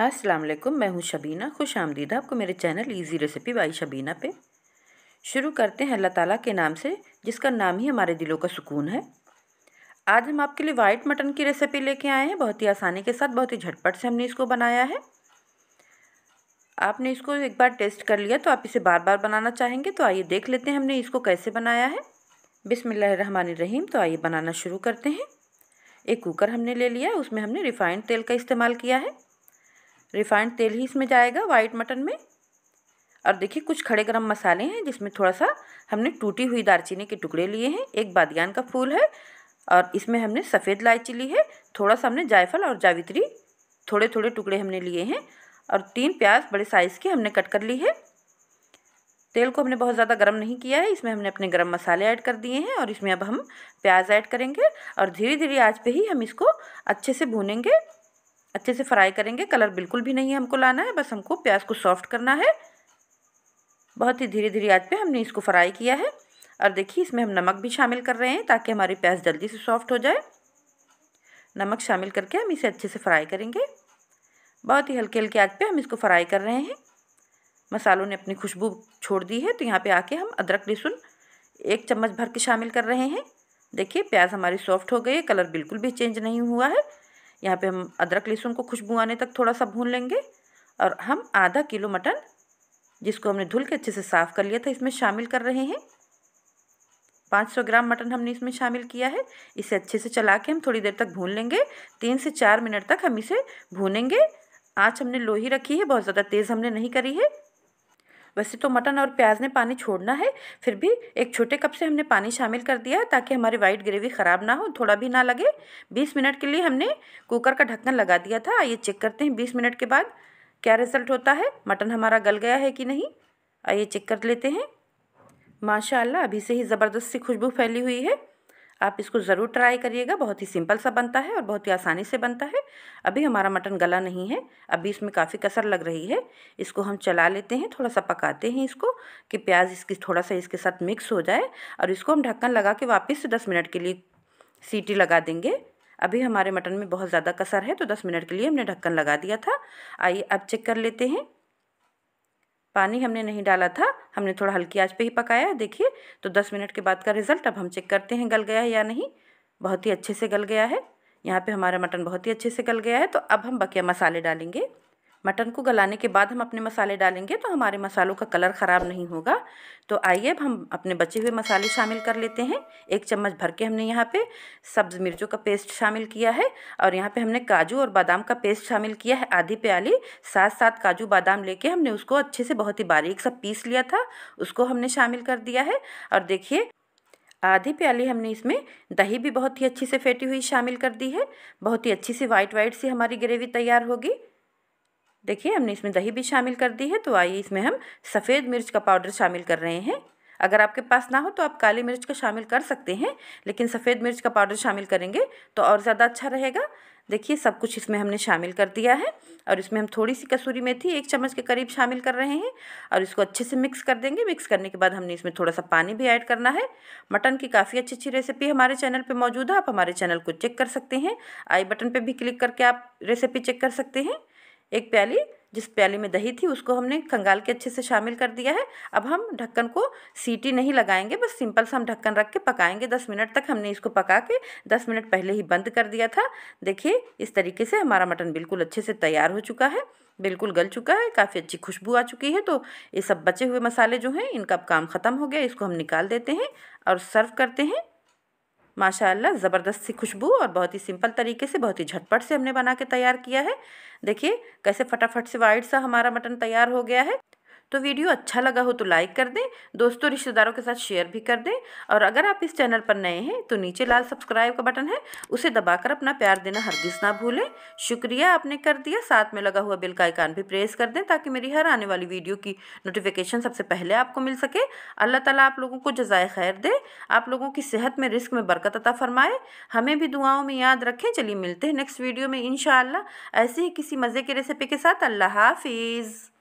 अस्सलाम वालेकुम मैं हूँ शबीना खुश आमदीद आपको मेरे channel easy recipe by Shabina पे शुरू करते हैं अल्लाह ताला के नाम से जिसका नाम ही हमारे दिलों का सुकून है आज हम आपके लिए वाइट मटन की रेसिपी लेके आए हैं बहुत ही आसानी के साथ बहुत ही झटपट से हमने इसको बनाया है आपने इसको एक बार टेस्ट कर लिया तो आप इसे बार बार बनाना चाहेंगे तो आइए देख लेते हैं हमने इसको कैसे बनाया है बिसमिल्ल रहीम तो आइए बनाना शुरू करते हैं एक कुकर हमने ले लिया है उसमें हमने रिफ़ाइंड तेल का इस्तेमाल किया है रिफाइंड तेल ही इसमें जाएगा वाइट मटन में और देखिए कुछ खड़े गरम मसाले हैं जिसमें थोड़ा सा हमने टूटी हुई दालचीनी के टुकड़े लिए हैं एक बादियान का फूल है और इसमें हमने सफ़ेद इलायची ली है थोड़ा सा हमने जायफल और जावित्री थोड़े थोड़े टुकड़े हमने लिए हैं और तीन प्याज बड़े साइज़ के हमने कट कर ली है तेल को हमने बहुत ज़्यादा गर्म नहीं किया है इसमें हमने अपने गर्म मसाले ऐड कर दिए हैं और इसमें अब हम प्याज ऐड करेंगे और धीरे धीरे आज पर ही हम इसको अच्छे से भूनेंगे अच्छे से फ्राई करेंगे कलर बिल्कुल भी नहीं हमको लाना है बस हमको प्याज को सॉफ्ट करना है बहुत ही धीरे धीरे आज पे हमने इसको फ्राई किया है और देखिए इसमें हम नमक भी शामिल कर रहे हैं ताकि हमारी प्याज जल्दी से सॉफ्ट हो जाए नमक शामिल करके हम इसे अच्छे से फ्राई करेंगे बहुत ही हल्के हल्के आज पे हम इसको फ्राई कर रहे हैं मसालों ने अपनी खुशबू छोड़ दी है तो यहाँ पे आके हम अदरक लहसुन एक चम्मच भर के शामिल कर रहे हैं देखिए प्याज हमारी सॉफ्ट हो गई है कलर बिल्कुल भी चेंज नहीं हुआ है यहाँ पे हम अदरक लहसुन को खुशबू आने तक थोड़ा सा भून लेंगे और हम आधा किलो मटन जिसको हमने धुल के अच्छे से साफ़ कर लिया था इसमें शामिल कर रहे हैं 500 ग्राम मटन हमने इसमें शामिल किया है इसे अच्छे से चला के हम थोड़ी देर तक भून लेंगे तीन से चार मिनट तक हम इसे भूनेंगे आँच हमने लोही रखी है बहुत ज़्यादा तेज़ हमने नहीं करी है वैसे तो मटन और प्याज ने पानी छोड़ना है फिर भी एक छोटे कप से हमने पानी शामिल कर दिया ताकि हमारी वाइट ग्रेवी ख़राब ना हो थोड़ा भी ना लगे बीस मिनट के लिए हमने कुकर का ढक्कन लगा दिया था आइए चेक करते हैं बीस मिनट के बाद क्या रिज़ल्ट होता है मटन हमारा गल गया है कि नहीं आइए चेक कर लेते हैं माशाल्लाह अभी से ही ज़बरदस्त सी खुशबू फैली हुई है आप इसको ज़रूर ट्राई करिएगा बहुत ही सिंपल सा बनता है और बहुत ही आसानी से बनता है अभी हमारा मटन गला नहीं है अभी इसमें काफ़ी कसर लग रही है इसको हम चला लेते हैं थोड़ा सा पकाते हैं इसको कि प्याज इसकी थोड़ा सा इसके साथ मिक्स हो जाए और इसको हम ढक्कन लगा के वापस दस मिनट के लिए सीटी लगा देंगे अभी हमारे मटन में बहुत ज़्यादा कसर है तो दस मिनट के लिए हमने ढक्कन लगा दिया था आइए अब चेक कर लेते हैं पानी हमने नहीं डाला था हमने थोड़ा हल्की आंच पे ही पकाया है देखिए तो दस मिनट के बाद का रिज़ल्ट अब हम चेक करते हैं गल गया है या नहीं बहुत ही अच्छे से गल गया है यहाँ पे हमारा मटन बहुत ही अच्छे से गल गया है तो अब हम बकिया मसाले डालेंगे मटन को गलाने के बाद हम अपने मसाले डालेंगे तो हमारे मसालों का कलर ख़राब नहीं होगा तो आइए अब हम अपने बचे हुए मसाले शामिल कर लेते हैं एक चम्मच भर के हमने यहाँ पे सब्ज़ मिर्चों का पेस्ट शामिल किया है और यहाँ पे हमने काजू और बादाम का पेस्ट शामिल किया है आधी प्याली साथ साथ काजू बादाम लेके हमने उसको अच्छे से बहुत ही बारीक सा पीस लिया था उसको हमने शामिल कर दिया है और देखिए आधी प्याली हमने इसमें दही भी बहुत ही अच्छी से फेटी हुई शामिल कर दी है बहुत ही अच्छी सी वाइट वाइट सी हमारी ग्रेवी तैयार होगी देखिए हमने इसमें दही भी शामिल कर दी है तो आइए इसमें हम सफ़ेद मिर्च का पाउडर शामिल कर रहे हैं अगर आपके पास ना हो तो आप काली मिर्च का शामिल कर सकते हैं लेकिन सफ़ेद मिर्च का पाउडर शामिल करेंगे तो और ज़्यादा अच्छा रहेगा देखिए सब कुछ इसमें हमने शामिल कर दिया है और इसमें हम थोड़ी सी कसूरी मेथी एक चम्मच के करीब शामिल कर रहे हैं और इसको अच्छे से मिक्स कर देंगे मिक्स करने के बाद हमने इसमें थोड़ा सा पानी भी ऐड करना है मटन की काफ़ी अच्छी अच्छी रेसिपी हमारे चैनल पर मौजूद है आप हमारे चैनल को चेक कर सकते हैं आई बटन पर भी क्लिक करके आप रेसिपी चेक कर सकते हैं एक प्याली जिस प्याली में दही थी उसको हमने खंगाल के अच्छे से शामिल कर दिया है अब हम ढक्कन को सीटी नहीं लगाएंगे बस सिंपल सा हम ढक्कन रख के पकाएंगे दस मिनट तक हमने इसको पका के दस मिनट पहले ही बंद कर दिया था देखिए इस तरीके से हमारा मटन बिल्कुल अच्छे से तैयार हो चुका है बिल्कुल गल चुका है काफ़ी अच्छी खुशबू आ चुकी है तो ये सब बचे हुए मसाले जो हैं इनका काम ख़त्म हो गया इसको हम निकाल देते हैं और सर्व करते हैं माशाल्लाह ज़बरदस्त सी खुशबू और बहुत ही सिंपल तरीके से बहुत ही झटपट से हमने बना के तैयार किया है देखिए कैसे फटाफट से वाइट सा हमारा मटन तैयार हो गया है तो वीडियो अच्छा लगा हो तो लाइक कर दें दोस्तों रिश्तेदारों के साथ शेयर भी कर दें और अगर आप इस चैनल पर नए हैं तो नीचे लाल सब्सक्राइब का बटन है उसे दबाकर अपना प्यार देना हरगिज ना भूलें शुक्रिया आपने कर दिया साथ में लगा हुआ बिल का आइकान भी प्रेस कर दें ताकि मेरी हर आने वाली वीडियो की नोटिफिकेशन सबसे पहले आपको मिल सके अल्लाह ताला आप लोगों को जजाय खैर दे आप लोगों की सेहत में रिस्क में बरकत अता फरमाए हमें भी दुआओं में याद रखें चलिए मिलते हैं नेक्स्ट वीडियो में इन ऐसे ही किसी मज़े की रेसिपी के साथ अल्लाह हाफिज़